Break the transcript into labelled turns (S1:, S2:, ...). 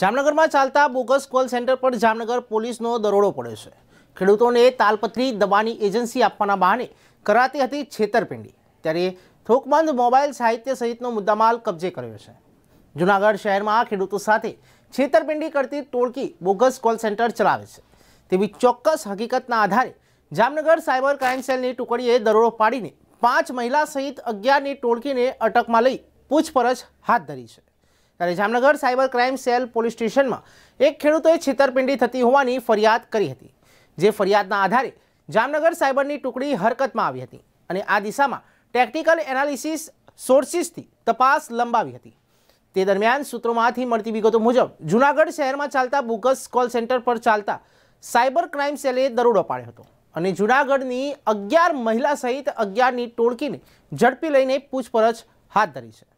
S1: જામનગરમાં ચાલતા bogus call centre પર જામનગર પોલીસનો દરોડો પડ્યો છે ખેડૂતોને તાલપત્રી દવાની એજન્સી આપવાના બહાને કરાતી હતી છેતરપિંડી ત્યારે થોકબંધ મોબાઈલ સાહિત્ય સહિતનો મુદ્દામાલ કબજે કર્યો છે જૂનાગઢ શહેરમાં ખેડૂતો સાથે છેતરપિંડી કરતી ટોળકી બોગસ કોલ સેન્ટર ચલાવે છે તેવી ચોક્કસ હકીકતના આધારે જામનગર સાયબર ક્રાઇમ સેલની ટુકડીએ દરોડો પાડીને પાંચ મહિલા સહિત અગિયારની ટોળકીને અટકમાં લઈ પૂછપરછ હાથ ધરી છે ત્યારે Jamnagar cyber crime cell police સ્ટેશનમાં એક ખેડૂતોએ છેતરપિંડી થતી હોવાની ફરિયાદ કરી હતી જે ફરિયાદના આધારે જામનગર સાયબરની ટુકડી હરકતમાં આવી હતી અને આ દિશામાં ટેકનિકલ એનાલિસિસ સોર્સિસથી તપાસ લંબાવી હતી તે દરમિયાન સૂત્રોમાંથી મળતી વિગતો મુજબ જૂનાગઢ શહેરમાં ચાલતા બોગસ કોલ સેન્ટર પર ચાલતા સાયબર ક્રાઇમ સેલે દરોડો પાડ્યો હતો અને જૂનાગઢની અગિયાર મહિલા સહિત અગિયારની ટોળકીને ઝડપી લઈને પૂછપરછ હાથ ધરી છે